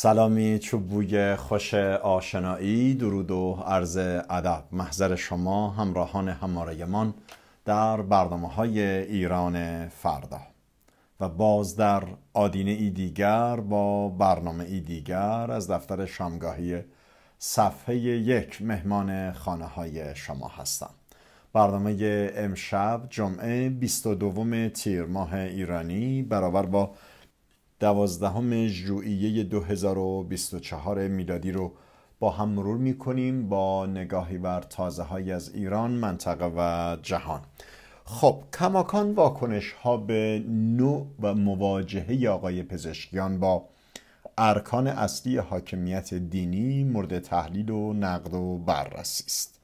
سلامی بوی خوش آشنایی درود و عرض ادب محضر شما همراهان من در برنامه های ایران فردا و باز در آدینه ای دیگر با برنامه ای دیگر از دفتر شامگاهی صفحه یک مهمان خانه های شما هستم برنامه امشب جمعه 22 تیر ماه ایرانی برابر با دوازدهم ژوئیه 2024 میلادی رو با هم مرور میکنیم با نگاهی بر تازه های از ایران منطقه و جهان خب کماکان واکنش ها به نوع و مواجهه آقای پزشکیان با ارکان اصلی حاکمیت دینی مورد تحلیل و نقد و بررسی است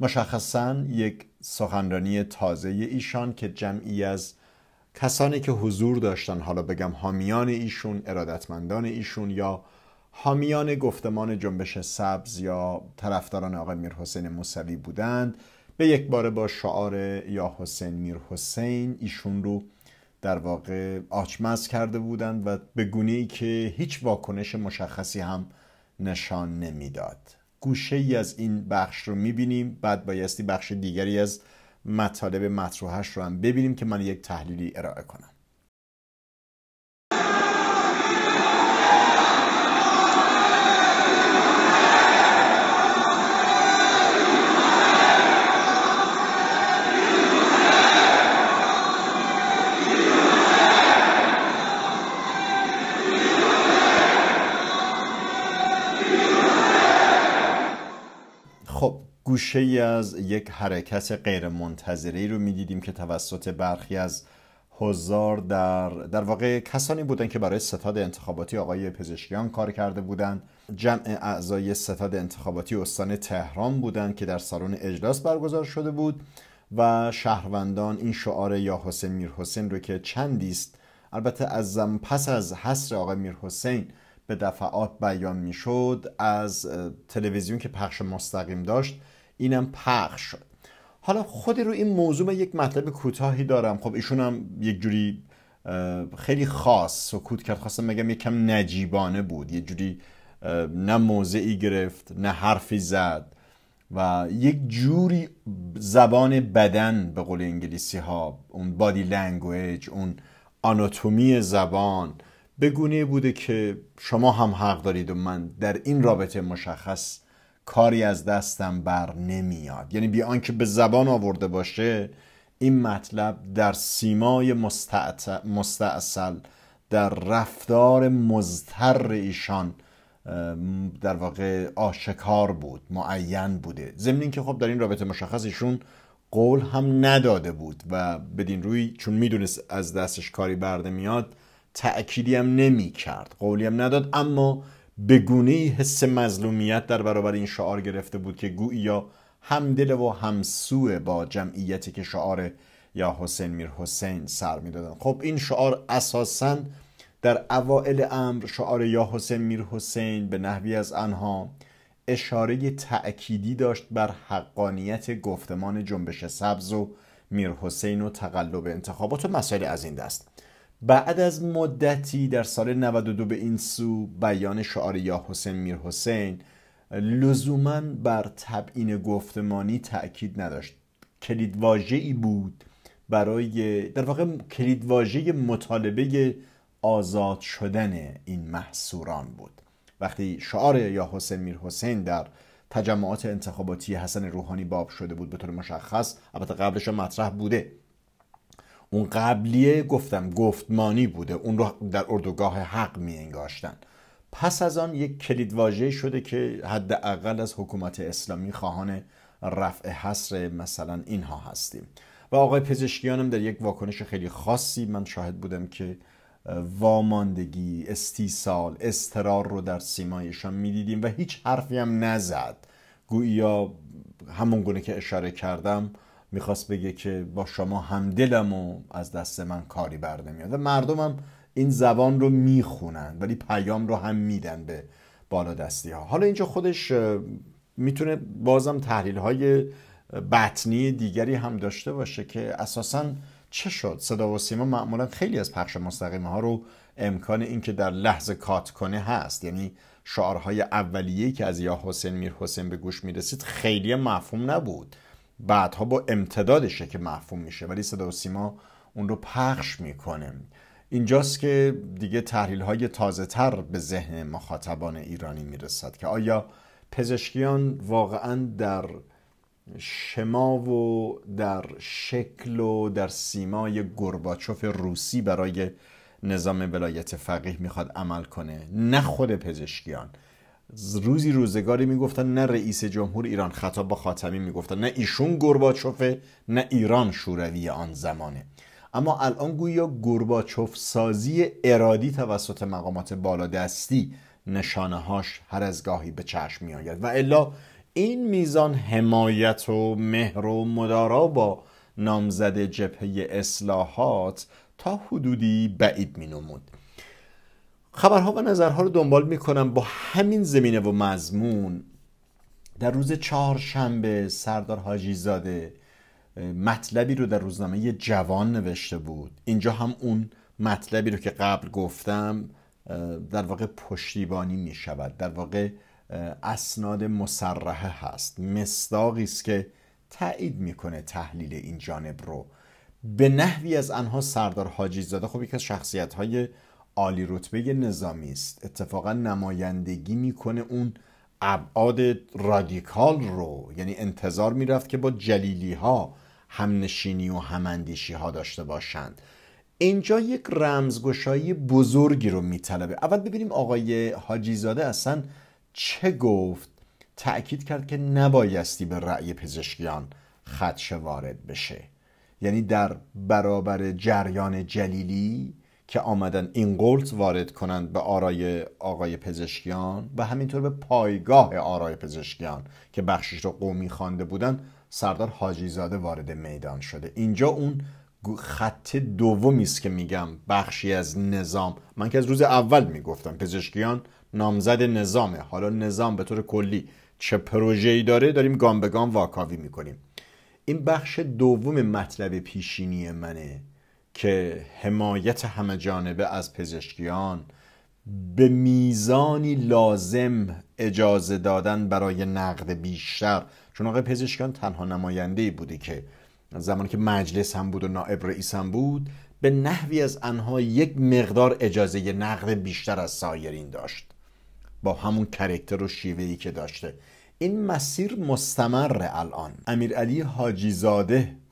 مشخصا یک سخنرانی تازه ایشان که جمعی از کسانی که حضور داشتن حالا بگم حامیان ایشون ارادتمندان ایشون یا حامیان گفتمان جنبش سبز یا طرفداران آقای میرحسین موسوی بودند به یک باره با شعار یا حسین میرحسین حسین ایشون رو در واقع آچمز کرده بودند و به گونه ای که هیچ واکنش مشخصی هم نشان نمیداد گوشه ای از این بخش رو میبینیم بعد بایستی بخش دیگری از مطالب مطروحش رو هم ببینیم که من یک تحلیلی ارائه کنم گوشه ای از یک حرکت غیرمنتظره رو می دیدیم که توسط برخی از هزار در در واقع کسانی بودند که برای ستاد انتخاباتی آقای پزشکیان کار کرده بودند جمع اعضای ستاد انتخاباتی استان تهران بودند که در سالن اجلاس برگزار شده بود و شهروندان این شعار یا حسین میر حسین رو که چندی است البته از پس از حصر آقای میر حسین به دفعات بیان میشد از تلویزیون که پخش مستقیم داشت اینم پخش شد حالا خود رو این موضوع یک مطلب کوتاهی دارم خب ایشون هم یک جوری خیلی خاص سکوت کرد خواستم بگم کم نجیبانه بود یک جوری نه موضعی گرفت نه حرفی زد و یک جوری زبان بدن به قول انگلیسی ها اون بادی لنگویج اون آناتومی زبان به گونه بوده که شما هم حق دارید و من در این رابطه مشخص کاری از دستم بر نمیاد یعنی بی آنکه به زبان آورده باشه این مطلب در سیمای مستعصل در رفتار مزتر ایشان در واقع آشکار بود معین بوده ضمن که خب در این رابطه مشخص ایشون قول هم نداده بود و بدین روی چون میدونست از دستش کاری برده میاد تأکیدی هم نمی کرد قولی هم نداد اما به گونه حس مظلومیت در برابر این شعار گرفته بود که گویا همدل و همسوه با جمعیتی که شعار یا حسین میر حسین سر میدادن خب این شعار اساسا در اوائل امر شعار یا حسین میر حسین به نحوی از آنها اشاره تأکیدی داشت بر حقانیت گفتمان جنبش سبز و میر حسین و تقلب انتخابات و مسائل از این دست بعد از مدتی در سال 92 به این سو بیان شعار یا حسین میر حسین لزوما بر تبعین گفتمانی تاکید نداشت کلید ای بود برای در واقع کلیدواژه مطالبه آزاد شدن این محصوران بود وقتی شعار یا حسین میر حسین در تجمعات انتخاباتی حسن روحانی باب شده بود به طور مشخص البته قبلش مطرح بوده اون قبلیه گفتم گفتمانی بوده اون رو در اردوگاه حق می پس از آن یک کلید واژه شده که حداقل از حکومت اسلامی خواهان رفع حصر مثلا اینها هستیم و آقای پزشکیانم در یک واکنش خیلی خاصی من شاهد بودم که واماندگی، استیصال، استرار رو در سیمایشان میدیدیم و هیچ حرفی هم نزد گویا همون گونه که اشاره کردم میخواست بگه که با شما همدلم و از دست من کاری بر نمیاد و مردمم این زبان رو میخونن ولی پیام رو هم میدن به بالا دستی ها حالا اینجا خودش میتونه بازم تحلیل های بطنی دیگری هم داشته باشه که اساسا چه شد صدا و سیما معمولا خیلی از پخش مستقیم ها رو امکان اینکه در لحظه کات کنه هست یعنی شعارهای اولیه که از یا حسین میر حسین به گوش میرسید خیلی مفهوم نبود بعدها با امتدادشه که مفهوم میشه ولی صدا و سیما اون رو پخش میکنه اینجاست که دیگه تحلیل های تازه تر به ذهن مخاطبان ایرانی میرسد که آیا پزشکیان واقعا در شما و در شکل و در سیمای گرباچوف روسی برای نظام ولایت فقیه میخواد عمل کنه نه خود پزشکیان روزی روزگاری میگفتن نه رئیس جمهور ایران خطاب با خاتمی میگفتن نه ایشون گرباچوفه نه ایران شوروی آن زمانه اما الان گویا گرباچوف سازی ارادی توسط مقامات بالادستی نشانه هاش هر از گاهی به چشم می آید و الا این میزان حمایت و مهر و مدارا با نامزد جبهه اصلاحات تا حدودی بعید می نمود. خبرها و نظرها رو دنبال میکنم با همین زمینه و مضمون در روز چهارشنبه سردار حاجی زاده مطلبی رو در روزنامه جوان نوشته بود اینجا هم اون مطلبی رو که قبل گفتم در واقع پشتیبانی می شود در واقع اسناد مسرحه هست مصداقی است که تایید میکنه تحلیل این جانب رو به نحوی از آنها سردار حاجی زاده خب یک از شخصیت های عالی رتبه نظامی است اتفاقا نمایندگی میکنه اون ابعاد رادیکال رو یعنی انتظار میرفت که با جلیلی ها همنشینی و هماندیشی ها داشته باشند اینجا یک رمزگشایی بزرگی رو میطلبه اول ببینیم آقای حاجیزاده اصلا چه گفت تأکید کرد که نبایستی به رأی پزشکیان خدش وارد بشه یعنی در برابر جریان جلیلی که آمدن این قلت وارد کنند به آرای آقای پزشکیان و همینطور به پایگاه آرای پزشکیان که بخشش رو قومی خوانده بودند، سردار حاجی زاده وارد میدان شده اینجا اون خط دومی است که میگم بخشی از نظام من که از روز اول میگفتم پزشکیان نامزد نظامه حالا نظام به طور کلی چه پروژه‌ای داره داریم گام به گام واکاوی میکنیم این بخش دوم مطلب پیشینی منه که حمایت همه جانبه از پزشکیان به میزانی لازم اجازه دادن برای نقد بیشتر چون آقای پزشکیان تنها نماینده بوده که زمانی که مجلس هم بود و نائب رئیس هم بود به نحوی از آنها یک مقدار اجازه نقد بیشتر از سایرین داشت با همون کرکتر و شیوهی که داشته این مسیر مستمر الان امیر علی حاجی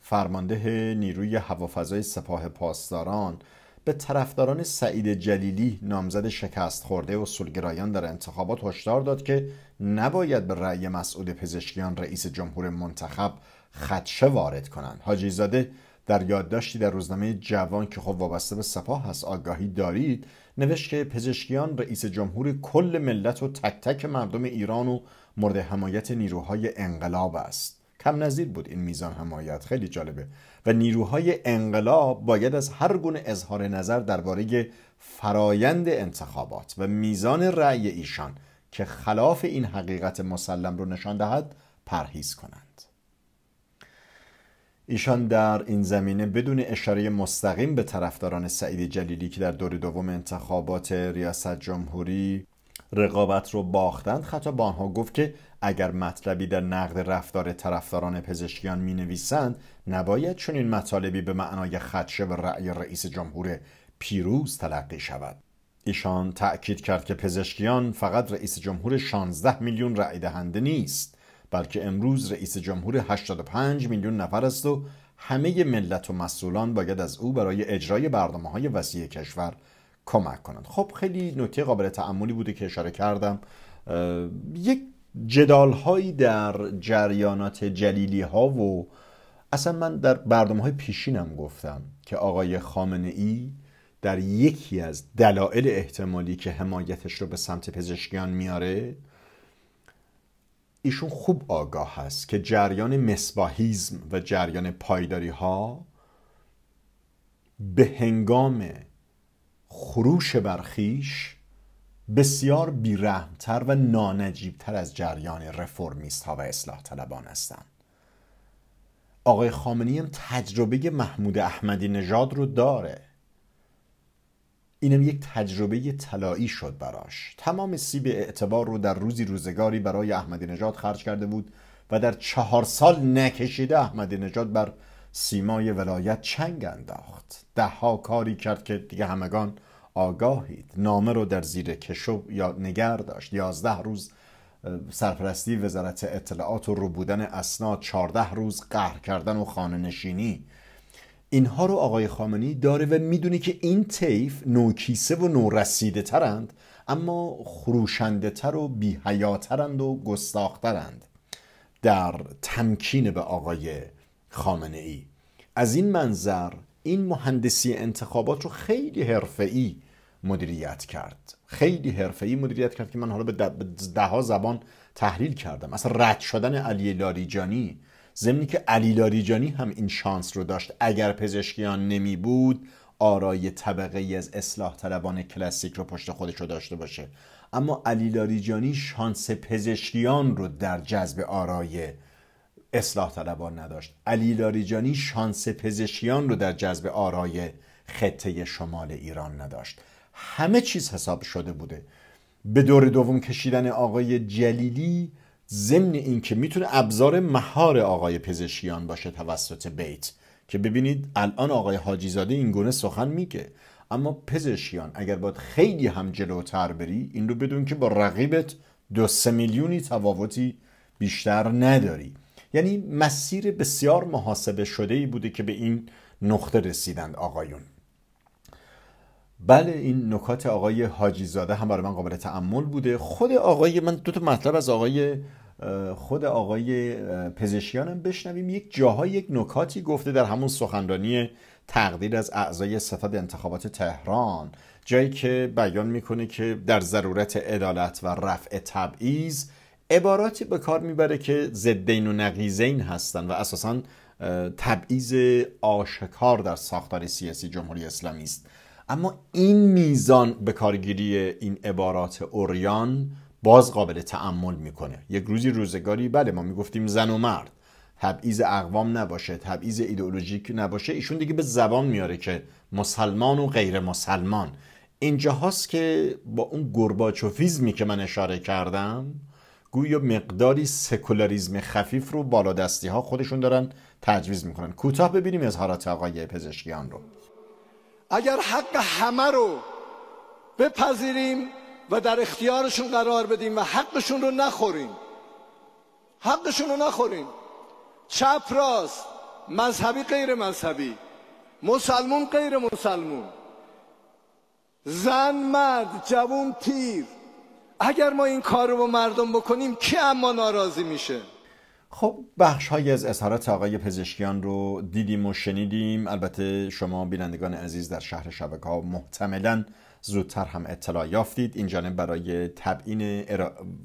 فرمانده نیروی هوافضای سپاه پاسداران به طرفداران سعید جلیلی نامزد شکست خورده و سلگرایان در انتخابات هشدار داد که نباید به رأی مسعود پزشکیان رئیس جمهور منتخب خدشه وارد کنند حاجی زاده در یادداشتی در روزنامه جوان که خب وابسته به سپاه هست آگاهی دارید نوشت که پزشکیان رئیس جمهور کل ملت و تک تک مردم ایران و مورد حمایت نیروهای انقلاب است کم نظیر بود این میزان حمایت خیلی جالبه و نیروهای انقلاب باید از هر گونه اظهار نظر درباره فرایند انتخابات و میزان رأی ایشان که خلاف این حقیقت مسلم رو نشان دهد پرهیز کنند ایشان در این زمینه بدون اشاره مستقیم به طرفداران سعید جلیلی که در دور دوم انتخابات ریاست جمهوری رقابت رو باختند خطا به آنها گفت که اگر مطلبی در نقد رفتار طرفداران پزشکیان می نویسند نباید چنین مطالبی به معنای خدشه و رأی رئیس جمهور پیروز تلقی شود ایشان تأکید کرد که پزشکیان فقط رئیس جمهور 16 میلیون رأی دهنده نیست بلکه امروز رئیس جمهور 85 میلیون نفر است و همه ملت و مسئولان باید از او برای اجرای برنامه های وسیع کشور کمک کنند خب خیلی نکته قابل تعملی بوده که اشاره کردم یک جدال هایی در جریانات جلیلی ها و اصلا من در بردم های پیشینم گفتم که آقای خامنه ای در یکی از دلایل احتمالی که حمایتش رو به سمت پزشکیان میاره ایشون خوب آگاه هست که جریان مسباهیزم و جریان پایداری ها به هنگام خروش برخیش بسیار بیرحمتر و نانجیبتر از جریان رفرمیست ها و اصلاح طلبان هستند آقای خامنی هم تجربه محمود احمدی نژاد رو داره اینم یک تجربه طلایی شد براش تمام سیب اعتبار رو در روزی روزگاری برای احمدی نژاد خرج کرده بود و در چهار سال نکشیده احمدی نژاد بر سیمای ولایت چنگ انداخت دهها کاری کرد که دیگه همگان آگاهید نامه رو در زیر کشو یا نگر داشت یازده روز سرپرستی وزارت اطلاعات و روبودن اسناد چارده روز قهر کردن و خانه نشینی اینها رو آقای خامنی داره و میدونه که این طیف نوکیسه و نورسیده ترند اما خروشنده تر و بیهیاترند و گستاخترند در تمکین به آقای خامنه ای از این منظر این مهندسی انتخابات رو خیلی حرفه‌ای مدیریت کرد خیلی حرفه‌ای مدیریت کرد که من حالا به ده زبان تحلیل کردم اصلا رد شدن علی لاریجانی زمینی که علی لاریجانی هم این شانس رو داشت اگر پزشکیان نمی بود آرای طبقه ای از اصلاح طلبان کلاسیک رو پشت خودش رو داشته باشه اما علی لاریجانی شانس پزشکیان رو در جذب آرای اصلاح طلبان نداشت علی لاریجانی شانس پزشکیان رو در جذب آرای خطه شمال ایران نداشت همه چیز حساب شده بوده به دور دوم کشیدن آقای جلیلی ضمن اینکه میتونه ابزار مهار آقای پزشکیان باشه توسط بیت که ببینید الان آقای حاجی زاده این گونه سخن میگه اما پزشکیان اگر باید خیلی هم جلوتر بری این رو بدون که با رقیبت دو سه میلیونی تفاوتی بیشتر نداری یعنی مسیر بسیار محاسبه شده ای بوده که به این نقطه رسیدند آقایون بله این نکات آقای حاجی زاده هم برای من قابل تعمل بوده خود آقای من دو تا مطلب از آقای خود آقای پزشکیانم بشنویم یک جاهای یک نکاتی گفته در همون سخنرانی تقدیر از اعضای ستاد انتخابات تهران جایی که بیان میکنه که در ضرورت عدالت و رفع تبعیض عباراتی به کار میبره که زدین و نقیزین هستن و اساسا تبعیض آشکار در ساختار سیاسی جمهوری اسلامی است اما این میزان به کارگیری این عبارات اوریان باز قابل تعمل میکنه یک روزی روزگاری بله ما میگفتیم زن و مرد تبعیض اقوام نباشه تبعیض ایدئولوژیک نباشه ایشون دیگه به زبان میاره که مسلمان و غیر مسلمان اینجا هاست که با اون گرباچوفیزمی که من اشاره کردم گویا مقداری سکولاریزم خفیف رو دستی ها خودشون دارن تجویز میکنن کوتاه ببینیم اظهارات آقای پزشکیان رو اگر حق همه رو بپذیریم و در اختیارشون قرار بدیم و حقشون رو نخوریم حقشون رو نخوریم چپ راست مذهبی غیر مذهبی مسلمون غیر مسلمون زن مرد جوون تیر اگر ما این کار رو با مردم بکنیم کی اما ناراضی میشه خب بخش های از اظهارات آقای پزشکیان رو دیدیم و شنیدیم البته شما بینندگان عزیز در شهر شبکه ها محتملا زودتر هم اطلاع یافتید این جانب برای تبیین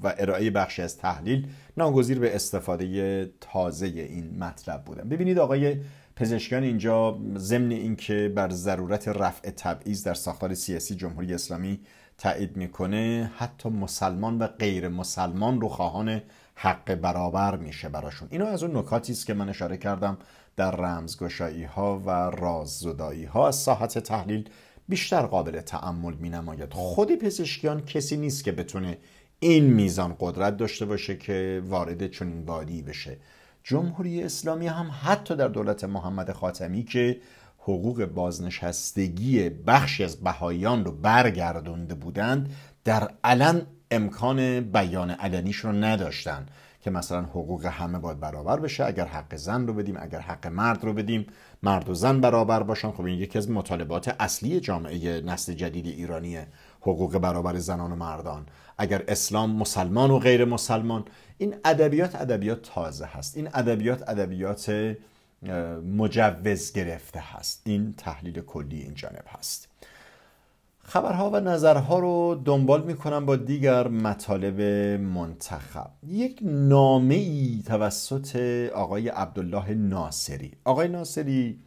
و ارائه بخشی از تحلیل ناگزیر به استفاده تازه این مطلب بودم ببینید آقای پزشکیان اینجا ضمن اینکه بر ضرورت رفع تبعیض در ساختار سیاسی جمهوری اسلامی تایید میکنه حتی مسلمان و غیر مسلمان رو خواهان حق برابر میشه براشون اینا از اون نکاتی است که من اشاره کردم در رمزگشایی ها و راززدایی ها از ساحت تحلیل بیشتر قابل تعمل می نماید خود پزشکیان کسی نیست که بتونه این میزان قدرت داشته باشه که وارد چنین وادی بشه جمهوری اسلامی هم حتی در دولت محمد خاتمی که حقوق بازنشستگی بخشی از بهاییان رو برگردونده بودند در علن امکان بیان علنیش رو نداشتند که مثلا حقوق همه باید برابر بشه اگر حق زن رو بدیم اگر حق مرد رو بدیم مرد و زن برابر باشن خب این یکی از مطالبات اصلی جامعه نسل جدید ایرانیه حقوق برابر زنان و مردان اگر اسلام مسلمان و غیر مسلمان این ادبیات ادبیات تازه هست این ادبیات ادبیات مجوز گرفته هست این تحلیل کلی این جانب هست خبرها و نظرها رو دنبال میکنم با دیگر مطالب منتخب یک نامه ای توسط آقای عبدالله ناصری آقای ناصری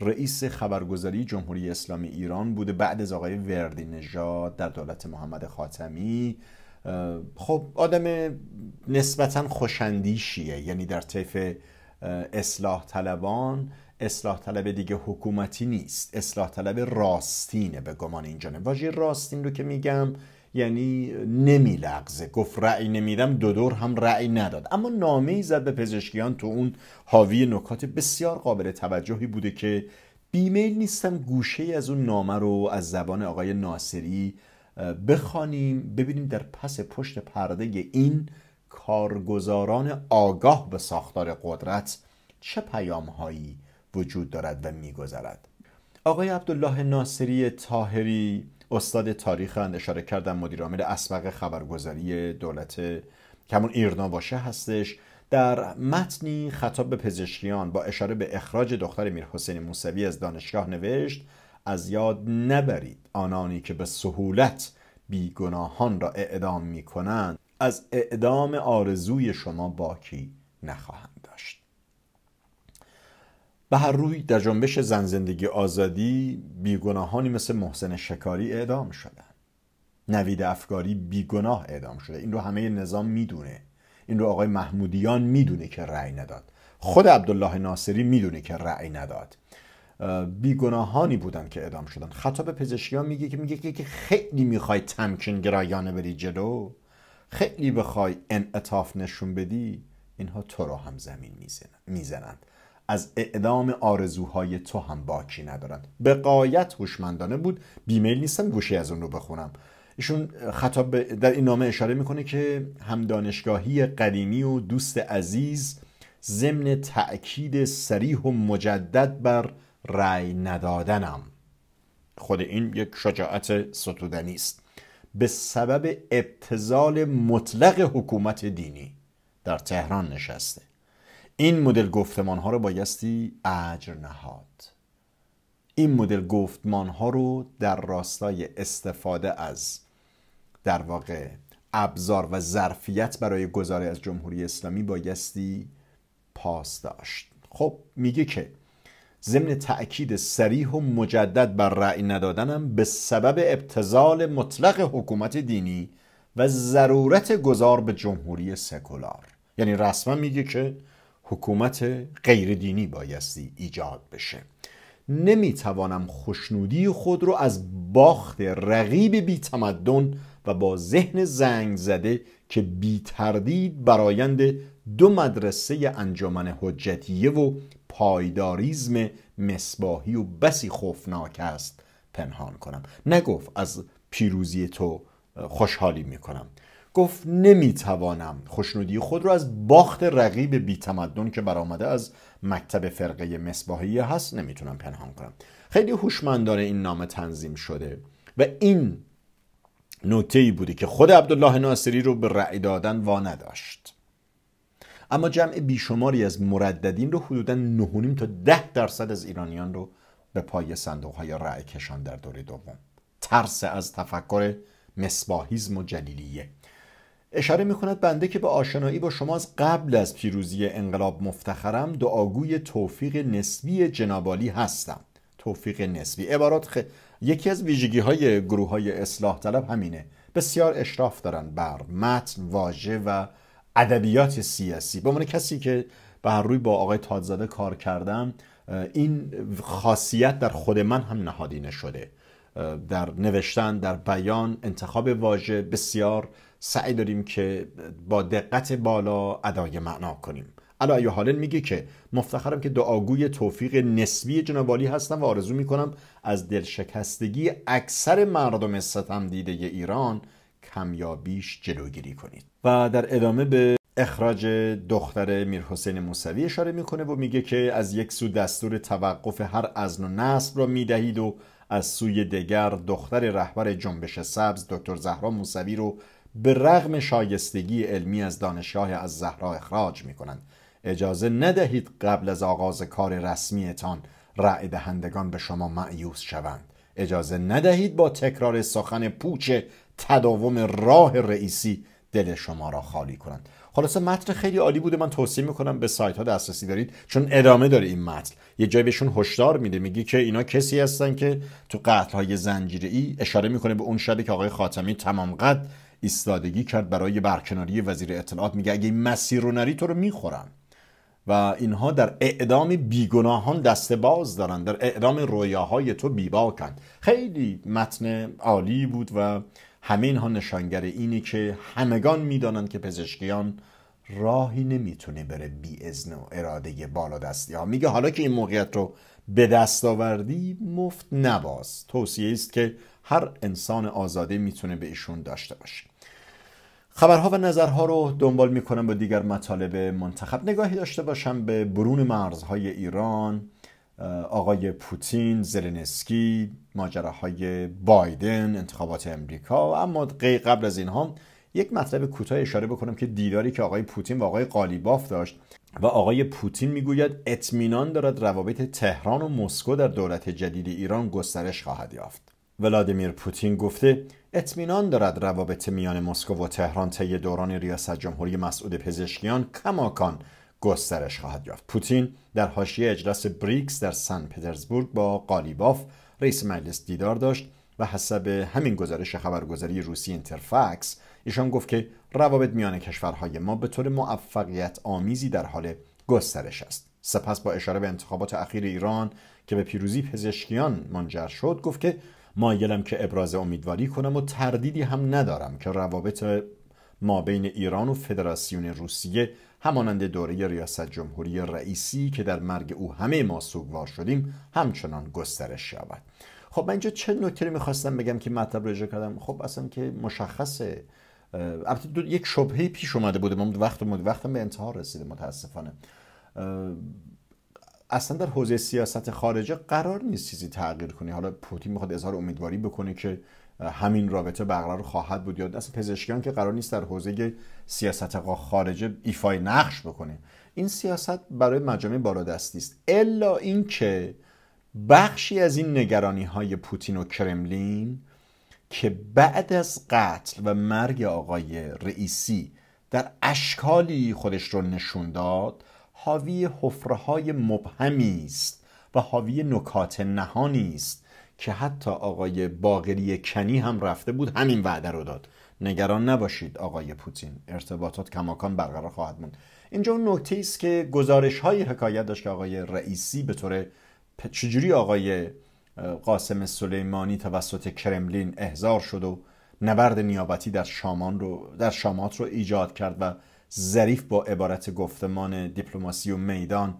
رئیس خبرگزاری جمهوری اسلامی ایران بوده بعد از آقای وردی نژاد در دولت محمد خاتمی خب آدم نسبتا خوشندیشیه یعنی در طیف اصلاح طلبان اصلاح طلب دیگه حکومتی نیست اصلاح طلب راستینه به گمان این واژه راستین رو که میگم یعنی نمیلغزه گفت رأی نمیدم دو دور هم رأی نداد اما نامه ای زد به پزشکیان تو اون حاوی نکات بسیار قابل توجهی بوده که بیمیل نیستم گوشه از اون نامه رو از زبان آقای ناصری بخوانیم ببینیم در پس پشت پرده این کارگزاران آگاه به ساختار قدرت چه پیامهایی وجود دارد و میگذرد آقای عبدالله ناصری تاهری استاد تاریخ اند اشاره مدیر مدیرعامل اسبق خبرگزاری دولت کمون ایرنا باشه هستش در متنی خطاب به پزشکیان با اشاره به اخراج دختر میرحسین موسوی از دانشگاه نوشت از یاد نبرید آنانی که به سهولت بیگناهان را اعدام می کنند از اعدام آرزوی شما باکی نخواهند داشت به هر روی در جنبش زن زندگی آزادی بیگناهانی مثل محسن شکاری اعدام شدن نوید افکاری بیگناه اعدام شده این رو همه نظام میدونه این رو آقای محمودیان میدونه که رأی نداد خود عبدالله ناصری میدونه که رأی نداد بیگناهانی بودن که اعدام شدن خطاب پزشکی ها میگه که میگه که خیلی میخوای تمکین گرایانه بری جلو خیلی بخوای انعطاف نشون بدی اینها تو رو هم زمین میزنند از اعدام آرزوهای تو هم باکی ندارند به قایت هوشمندانه بود بیمیل نیستم گوشی از اون رو بخونم ایشون خطاب در این نامه اشاره میکنه که هم دانشگاهی قدیمی و دوست عزیز ضمن تأکید سریح و مجدد بر رأی ندادنم خود این یک شجاعت ستودنی است به سبب ابتزال مطلق حکومت دینی در تهران نشسته این مدل گفتمان ها رو بایستی اجر نهاد این مدل گفتمان ها رو در راستای استفاده از در واقع ابزار و ظرفیت برای گذاره از جمهوری اسلامی بایستی پاس داشت خب میگه که ضمن تأکید سریح و مجدد بر رأی ندادنم به سبب ابتزال مطلق حکومت دینی و ضرورت گذار به جمهوری سکولار یعنی رسما میگه که حکومت غیر دینی بایستی ایجاد بشه نمیتوانم خوشنودی خود رو از باخت رقیب بی تمدن و با ذهن زنگ زده که بی تردید برایند دو مدرسه انجمن حجتیه و پایداریزم مصباحی و بسی خوفناک است پنهان کنم نگفت از پیروزی تو خوشحالی میکنم گفت نمیتوانم خوشنودی خود را از باخت رقیب بیتمدن که برآمده از مکتب فرقه مصباحی هست نمیتونم پنهان کنم خیلی هوشمندانه این نامه تنظیم شده و این نکته ای بوده که خود عبدالله ناصری رو به رأی دادن وا نداشت اما جمع بیشماری از مرددین رو حدودا نهونیم تا 10 درصد از ایرانیان رو به پای صندوق های رأی کشان در دوره دوم ترس از تفکر مصباحیزم و جلیلیه اشاره کند بنده که به آشنایی با شما از قبل از پیروزی انقلاب مفتخرم دعاگوی توفیق نسبی جنابالی هستم توفیق نسبی عبارات خ... یکی از ویژگی های گروه های اصلاح طلب همینه بسیار اشراف دارن بر متن واژه و ادبیات سیاسی به عنوان کسی که به هر روی با آقای تادزاده کار کردم این خاصیت در خود من هم نهادینه شده در نوشتن در بیان انتخاب واژه بسیار سعی داریم که با دقت بالا ادای معنا کنیم علا ایو حالن میگه که مفتخرم که دعاگوی توفیق نسبی جنابالی هستم و آرزو میکنم از دلشکستگی اکثر مردم ستم دیده ایران کمیابیش جلوگیری کنید و در ادامه به اخراج دختر میرحسین موسوی اشاره میکنه و میگه که از یک سو دستور توقف هر ازن و نصب را میدهید و از سوی دیگر دختر رهبر جنبش سبز دکتر زهرا موسوی رو به رغم شایستگی علمی از دانشگاه از زهرا اخراج میکنند اجازه ندهید قبل از آغاز کار رسمیتان رأی دهندگان به شما معیوس شوند اجازه ندهید با تکرار سخن پوچ تداوم راه رئیسی دل شما را خالی کنند خلاصه متن خیلی عالی بوده من توصیه میکنم به سایت ها دسترسی دارید چون ادامه داره این متن یه جایی بهشون هشدار میده میگی که اینا کسی هستن که تو قتل های زنجیره ای اشاره میکنه به اون شبی که آقای خاتمی تمام قد ایستادگی کرد برای برکناری وزیر اطلاعات میگه اگه این مسیر رو نری تو رو میخورن و اینها در اعدام بیگناهان دست باز دارن در اعدام رویاهای تو بیباکند خیلی متن عالی بود و همه اینها نشانگر اینه که همگان میدانند که پزشکیان راهی نمیتونه بره بی ازن و اراده بالا دستی ها میگه حالا که این موقعیت رو به دست آوردی مفت نباز توصیه است که هر انسان آزاده میتونه به ایشون داشته باشه خبرها و نظرها رو دنبال میکنم با دیگر مطالب منتخب نگاهی داشته باشم به برون مرزهای ایران آقای پوتین، زلنسکی، ماجراهای بایدن، انتخابات امریکا اما قبل از اینها یک مطلب کوتاه اشاره بکنم که دیداری که آقای پوتین و آقای قالیباف داشت و آقای پوتین میگوید اطمینان دارد روابط تهران و مسکو در دولت جدید ایران گسترش خواهد یافت ولادیمیر پوتین گفته اطمینان دارد روابط میان مسکو و تهران طی دوران ریاست جمهوری مسعود پزشکیان کماکان گسترش خواهد یافت پوتین در حاشیه اجلاس بریکس در سن پترزبورگ با قالیباف رئیس مجلس دیدار داشت و حسب همین گزارش خبرگزاری روسی اینترفاکس ایشان گفت که روابط میان کشورهای ما به طور موفقیت آمیزی در حال گسترش است سپس با اشاره به انتخابات اخیر ایران که به پیروزی پزشکیان منجر شد گفت که مایلم که ابراز امیدواری کنم و تردیدی هم ندارم که روابط ما بین ایران و فدراسیون روسیه همانند دوره ریاست جمهوری رئیسی که در مرگ او همه ما سوگوار شدیم همچنان گسترش یابد خب من اینجا چه نکته میخواستم بگم که مطلب رو اجرا کردم خب اصلا که مشخصه البته یک شبهه پیش اومده بوده من وقت وقتم به انتها رسیده متاسفانه اصلا در حوزه سیاست خارجه قرار نیست چیزی تغییر کنی حالا پوتین میخواد اظهار امیدواری بکنه که همین رابطه برقرار خواهد بود یا دست پزشکیان که قرار نیست در حوزه سیاست خارجه ایفای نقش بکنه این سیاست برای مجامع بالادستی است الا اینکه بخشی از این نگرانی های پوتین و کرملین که بعد از قتل و مرگ آقای رئیسی در اشکالی خودش رو نشون داد حاوی حفره های مبهمی است و حاوی نکات نهانی است که حتی آقای باقری کنی هم رفته بود همین وعده رو داد نگران نباشید آقای پوتین ارتباطات کماکان برقرار خواهد موند اینجا اون نکته است که گزارش های حکایت داشت که آقای رئیسی به طور چجوری آقای قاسم سلیمانی توسط کرملین احضار شد و نبرد نیابتی در شامان رو در شامات رو ایجاد کرد و ظریف با عبارت گفتمان دیپلماسی و میدان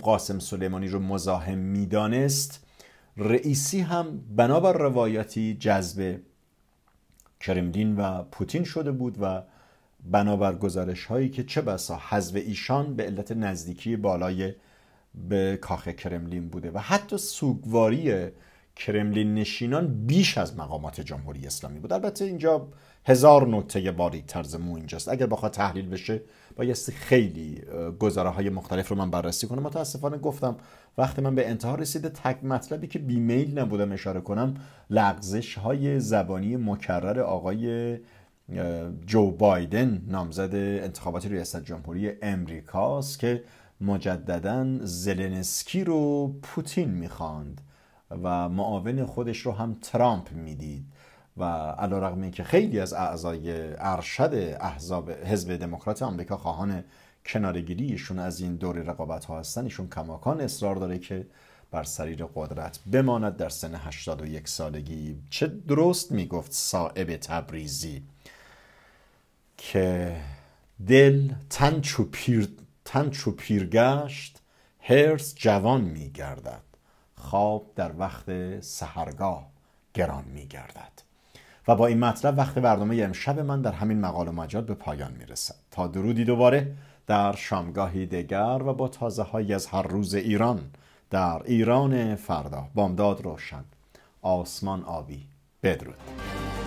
قاسم سلیمانی رو مزاحم میدانست رئیسی هم بنابر روایتی جذب کرملین و پوتین شده بود و بنابر گزارش هایی که چه بسا حذف ایشان به علت نزدیکی بالای به کاخ کرملین بوده و حتی سوگواری کرملین نشینان بیش از مقامات جمهوری اسلامی بود البته اینجا هزار نکته باری طرز مو اینجاست اگر بخواد تحلیل بشه بایستی خیلی گزاره های مختلف رو من بررسی کنم متاسفانه گفتم وقتی من به انتها رسیده تک مطلبی که بیمیل نبودم اشاره کنم لغزش های زبانی مکرر آقای جو بایدن نامزد انتخابات ریاست جمهوری امریکاست که مجددا زلنسکی رو پوتین میخواند و معاون خودش رو هم ترامپ میدید و علیرغم که خیلی از اعضای ارشد احزاب حزب دموکرات آمریکا خواهان کنارگیریشون از این دور رقابت ها هستن ایشون کماکان اصرار داره که بر سریر قدرت بماند در سن 81 سالگی چه درست میگفت صاحب تبریزی که دل تن چو پیر تن چو گشت هرس جوان میگردد خواب در وقت سهرگاه گران می گردد و با این مطلب وقت برنامه امشب من در همین مقال و مجاد به پایان می رسد تا درودی دوباره در شامگاهی دگر و با تازه های از هر روز ایران در ایران فردا بامداد روشن آسمان آبی بدرود